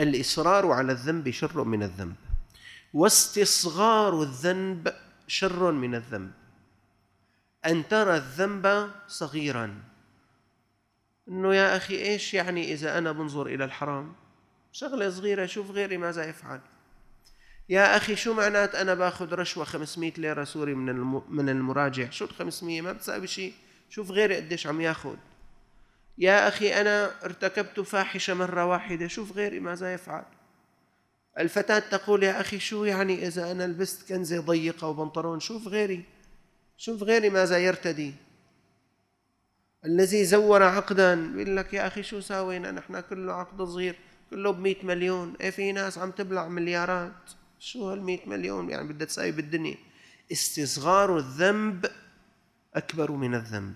الإصرار على الذنب شر من الذنب واستصغار الذنب شر من الذنب أن ترى الذنب صغيرا أنه يا أخي إيش يعني إذا أنا بنظر إلى الحرام شغلة صغيرة شوف غيري ماذا يفعل يا أخي شو معنات أنا باخذ رشوة 500 ليرة سوري من من المراجع شو ال 500 ما بتساوي شيء شوف غيري قديش عم ياخذ يا أخي أنا ارتكبت فاحشة مرة واحدة شوف غيري ماذا يفعل الفتاة تقول يا أخي شو يعني إذا أنا لبست كنزة ضيقة وبنطلون شوف غيري شوف غيري ماذا يرتدي الذي زور عقدا بيقول لك يا أخي شو ساوينا نحن كله عقد صغير كله بمئة مليون ايه في ناس عم تبلع مليارات شو هالمئة مليون يعني بدها تساوي بالدنيا استصغار الذنب أكبر من الذنب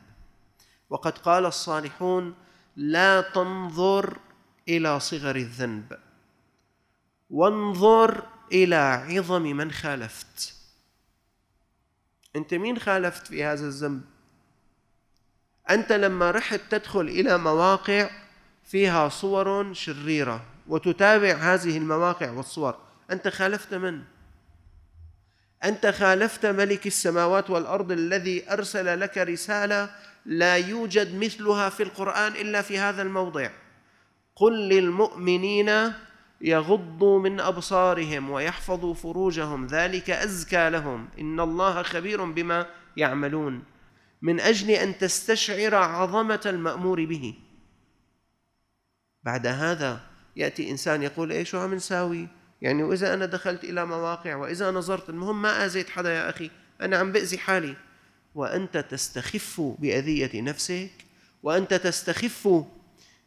وقد قال الصالحون لا تنظر الى صغر الذنب وانظر الى عظم من خالفت انت مين خالفت في هذا الذنب انت لما رحت تدخل الى مواقع فيها صور شريره وتتابع هذه المواقع والصور انت خالفت من انت خالفت ملك السماوات والارض الذي ارسل لك رساله لا يوجد مثلها في القران الا في هذا الموضع قل للمؤمنين يغضوا من ابصارهم ويحفظوا فروجهم ذلك ازكى لهم ان الله خبير بما يعملون من اجل ان تستشعر عظمه المامور به بعد هذا ياتي انسان يقول ايش عم نساوي يعني وإذا أنا دخلت إلى مواقع وإذا نظرت المهم ما آذيت حدا يا أخي أنا عم بأذي حالي وأنت تستخف بأذية نفسك وأنت تستخف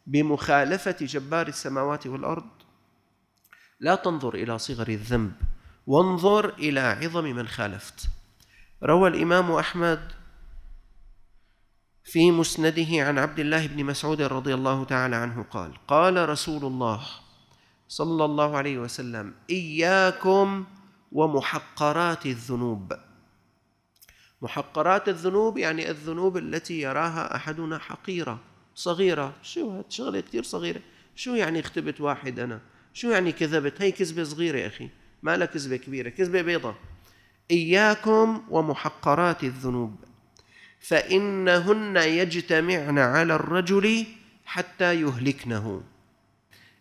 بمخالفة جبار السماوات والأرض لا تنظر إلى صغر الذنب وانظر إلى عظم من خالفت روى الإمام أحمد في مسنده عن عبد الله بن مسعود رضي الله تعالى عنه قال قال رسول الله صلى الله عليه وسلم اياكم ومحقرات الذنوب محقرات الذنوب يعني الذنوب التي يراها احدنا حقيره صغيره شو شغله كثير صغيره شو يعني اختبت واحد انا شو يعني كذبت هي كذبه صغيره يا اخي ما لها كذبه كبيره كذبه بيضه اياكم ومحقرات الذنوب فانهن يجتمعن على الرجل حتى يهلكنه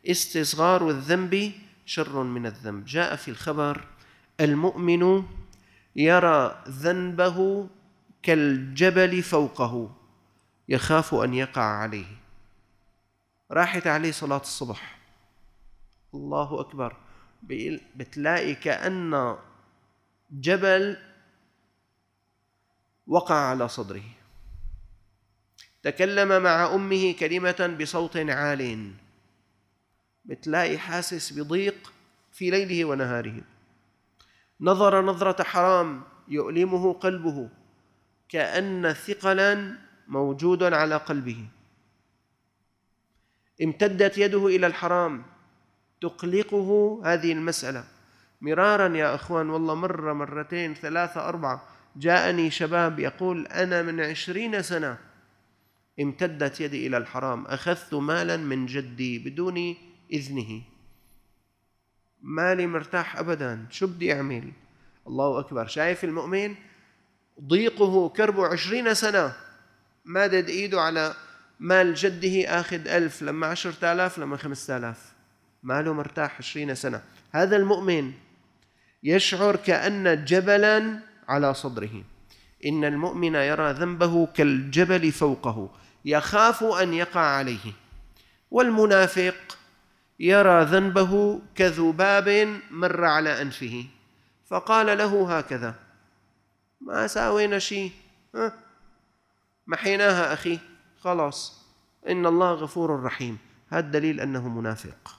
استصغار الذنب شر من الذنب جاء في الخبر المؤمن يرى ذنبه كالجبل فوقه يخاف ان يقع عليه راحت عليه صلاه الصبح الله اكبر بتلاقي كان جبل وقع على صدره تكلم مع امه كلمه بصوت عال بتلاقي حاسس بضيق في ليله ونهاره نظر نظرة حرام يؤلمه قلبه كأن ثقلا موجودا على قلبه امتدت يده إلى الحرام تقلقه هذه المسألة مرارا يا أخوان والله مرة مرتين ثلاثة أربعة جاءني شباب يقول أنا من عشرين سنة امتدت يدي إلى الحرام أخذت مالا من جدي بدون إذنه مالي مرتاح أبدا شو بدي أعمل الله أكبر شايف المؤمن ضيقه كربه عشرين سنة مادد إيده على مال جده آخذ ألف لما عشرة آلاف لما خمسة آلاف ماله مرتاح عشرين سنة هذا المؤمن يشعر كأن جبلا على صدره إن المؤمن يرى ذنبه كالجبل فوقه يخاف أن يقع عليه والمنافق يرى ذنبه كذباب مر على أنفه فقال له هكذا ما ساوينا شيء محيناها أخي خلاص إن الله غفور رحيم هذا دليل أنه منافق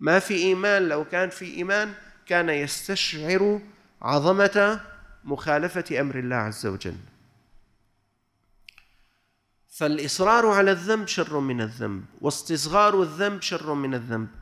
ما في إيمان لو كان في إيمان كان يستشعر عظمة مخالفة أمر الله عز وجل فالإصرار على الذنب شر من الذنب واستصغار الذنب شر من الذنب